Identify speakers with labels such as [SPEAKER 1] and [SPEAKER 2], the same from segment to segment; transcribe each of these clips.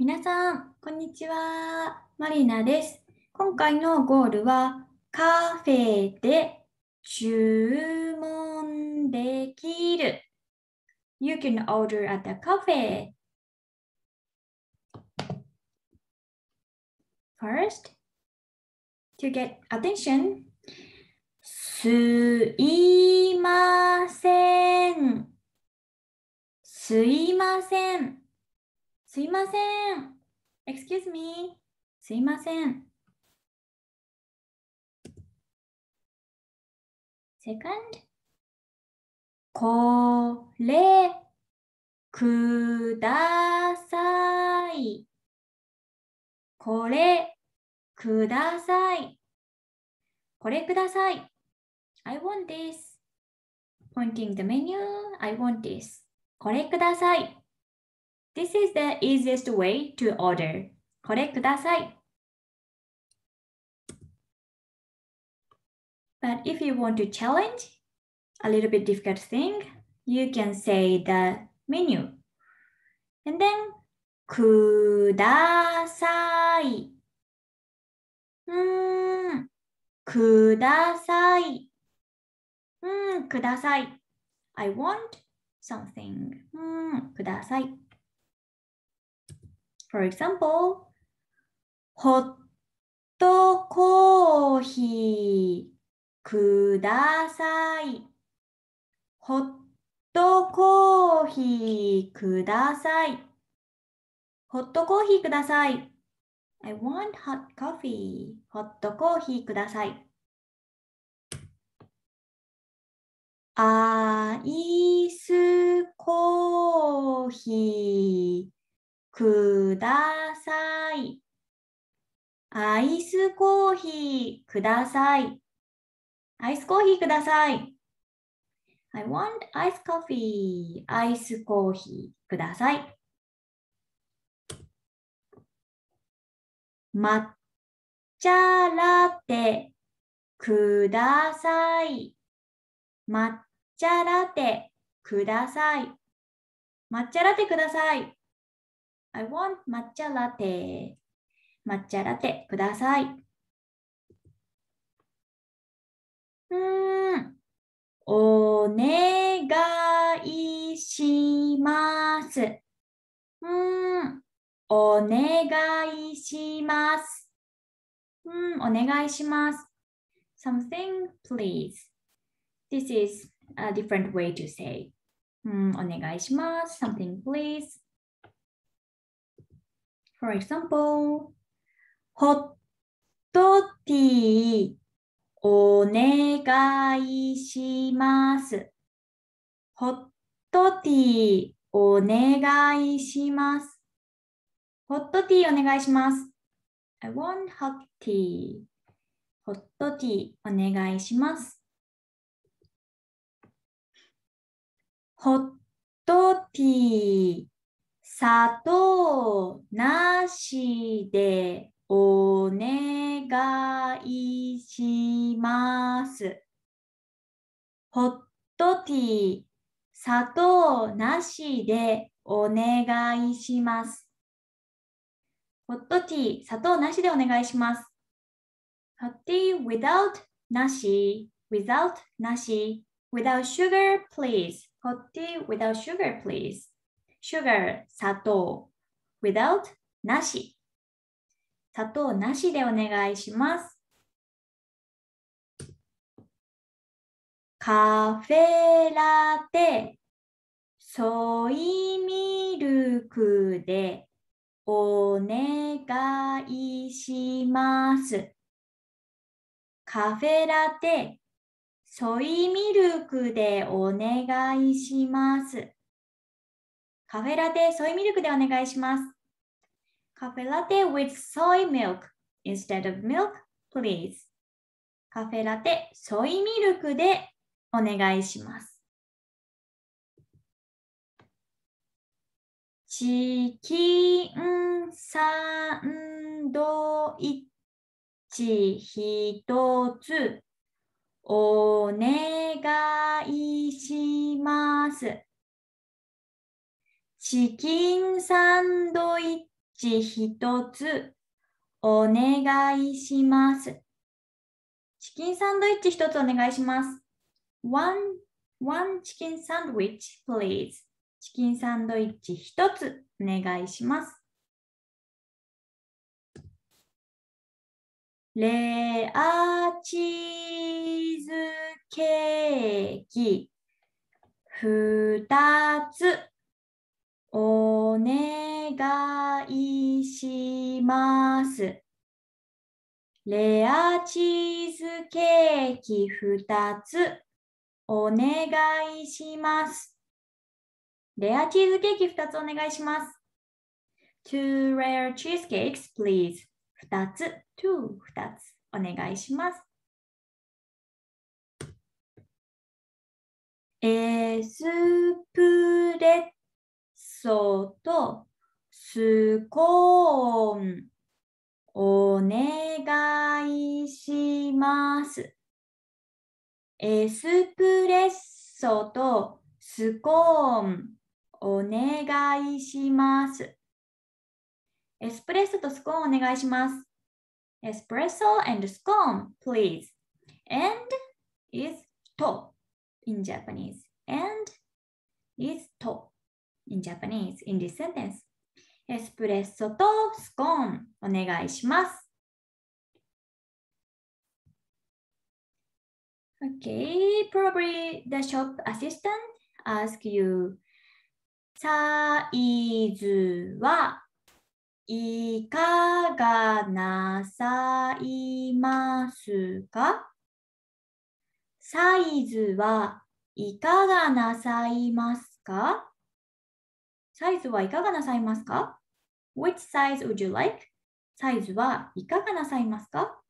[SPEAKER 1] 皆さん、こんにちは。マリナです。今回のゴールは、カフェで注文できる。You can order at the cafe. First, to get attention, すいません。すいません。すいません。Excuse me. すいません。Second. これください。これください。これください。I want this. Pointing the menu. I want this. これください。This is the easiest way to order. これください。But if you want to challenge a little bit difficult thing, you can say the menu. And then hmm, hmm, I want something. Hmm, kudasai. For example, ホットコーヒーください。ホットコーヒーください。ホットコーヒーください。I want hot coffee. ホットコーヒーください。アイスコーヒーください。アイスコーヒーください。アイスコーヒーください。I want ice coffee. アイスコーヒーください。抹茶ラテください。抹茶ラテください。抹茶ラテください。I want 抹茶ラテ。抹茶ラテください。うん。お願いします。うん。お願いします。うん、お願いします。Something, please. This is a different way to say. うん、お願いします。Something, please. For example, ホットティーお願いします。ホットティーお願いします。ホットティーお願いします。I want hot tea. ホットティーお願いします。ホットティー砂糖なしでお願いします。ホットティー、砂糖なしでお願いします。ホットティー、砂糖なしでお願いします。ホットティー without なし、without なし、without sugar please。ホットティー without sugar please。sugar 砂糖 without なし砂糖なしでお願いしますカフェラテソイミルクでお願いします。カフェラテ、ソイミルクでお願いします。カフェラテ、ソイミルクでお願いします。カフェラテ with soy milk instead of milk, please. カフェラテ、ソイミルクでお願いします。チキンサンドイッチひとつお願いします。チキンサンドイッチ一つお願いします。チキンサンドイッチ一つお願いします。One, one chicken sandwich, please. チキンサンドイッチ一つお願いします。レアチーズケーキ二つお願いします。レアチーズケーキ2つお願いします。レアチーズケーキ2つお願いします。Two rare cheesecakes, please. 2つ、two、2つお願いします。エスプレッそとスコーンお願いします。エスプレッソとスコーンお願いします。エスプレッソとスコーンお願いします。エスプレッソ and スコーン please. And is to in Japanese. And is と。in Japanese in this sentence. エスプレッソとスコーンお願いします。Okay, probably the shop assistant ask you サイズはいかがなさいますかサイズはいかがなさいますかサイズはいかがなさいますか ?Which size would you like? サイズはいかがなさいますか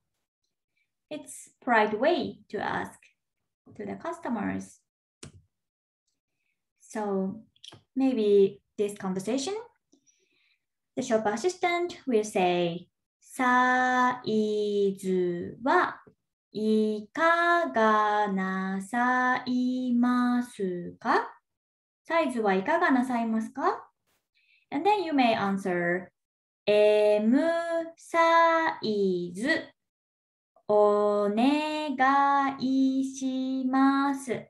[SPEAKER 1] ?It's polite way to ask to the customers. So maybe this conversation, the shop assistant will say, サイズはいかがなさいますかサイズはいかがなさいますか And then you may answer M サイズお願いします。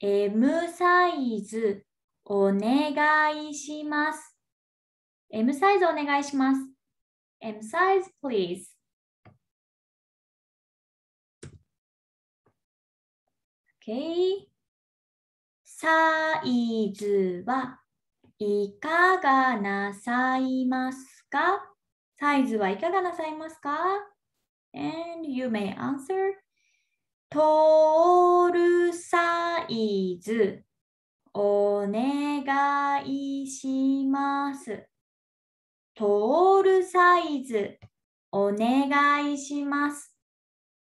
[SPEAKER 1] M サイズお願いします。M サイズお願いします。M サイズ please。Okay. サイズはいかがなさいますかサイズはいかがなさいますか ?And you may answer トールサイズお願いします。トールサイズお願いします。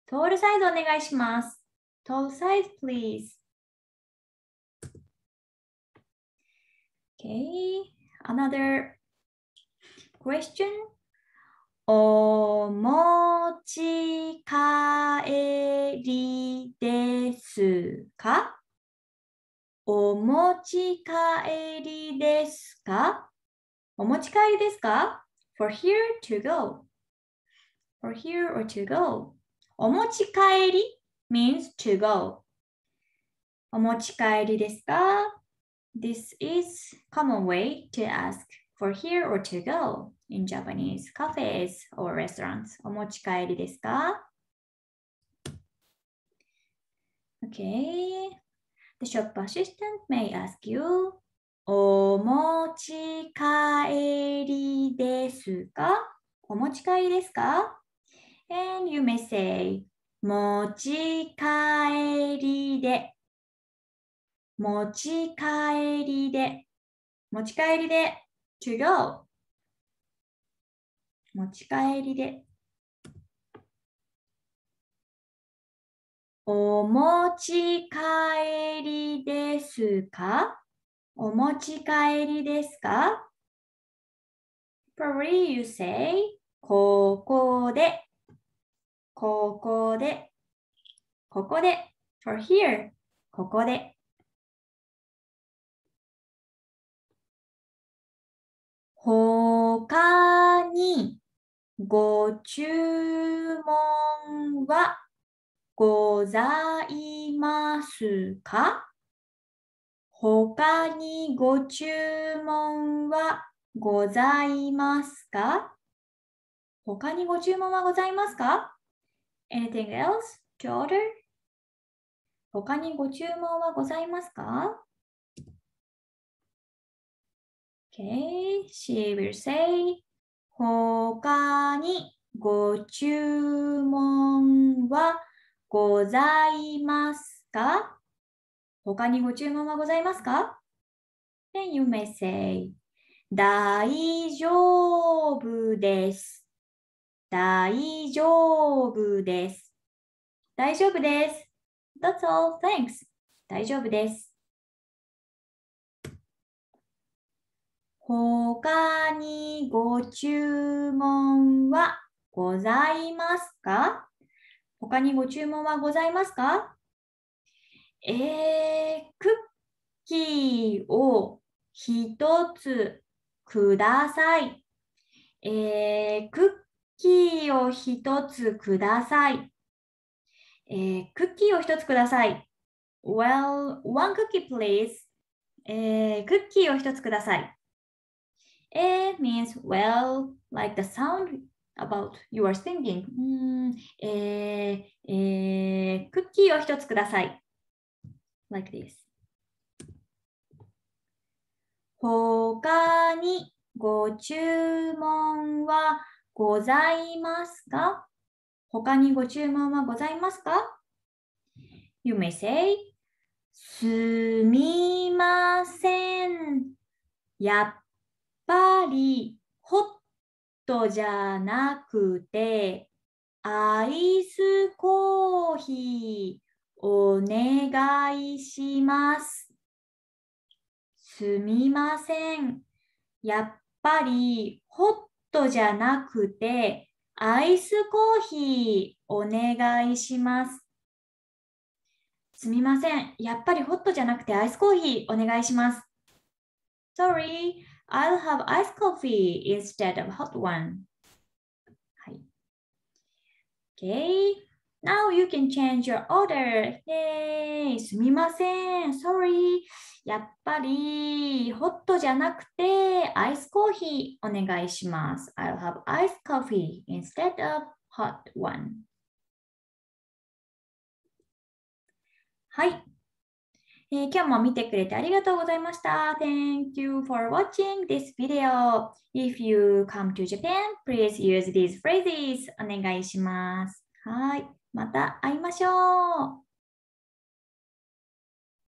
[SPEAKER 1] トールサイズお願いします。トールサイズ please。Okay, another question. お持ち帰りですかお持ち帰りですかお持ち帰りですか ?for here to go. for here or to go. お持ち帰り means to go. お持ち帰りですか This is common way to ask for here or to go in Japanese cafes or restaurants. お持ち帰りですか Okay. The shop assistant may ask you お持ち帰りですかお持ち帰りですか And you may say 持ち帰りで持ち帰りで、持ち帰りで、to go。持ち帰りで。お持ち帰りですかお持ち帰りですか ?Probably you say ここでここでここで for here ここで他にご注文はございますか他にご注文はございますか他にご注文はございますか ?Anything else to order? 他にご注文はございますか Okay, she will say 他にご注文はございますか他にご注文はございますか ?Then you may say 大丈夫です。大丈夫です。大丈夫です。That's all. Thanks. 大丈夫です。他にご注文はございますか他にご注文はございますかえー、クッキーを一つください。えー、クッキーを一つください。えー、クッキーを一つください。Well, one cookie please. えー、クッキーを一つください。A means well, like the sound about you are singing. うんえーえー、クッキーを一つください。Like this. 他にご注文はございますか他にご注文はございますか ?You may say すみません。やっぱりホットじゃなくてアイスコーヒーお願いします。すみません。やっぱりホットじゃなくてアイスコーヒーお願いします。すみません。やっぱりホットじゃなくてアイスコーヒーお願いします。Sorry, I'll have iced coffee instead of hot one. Okay, now you can change your order. Yay! すみません sorry i やっぱり、ホットじゃなくて、アイスコーヒーお願いします。I'll have iced coffee instead of hot one. はい。えー、今日も見てくれてありがとうございました。Thank you for watching this video. If you come to Japan, please use these phrases. お願いします。はい。また会いましょう。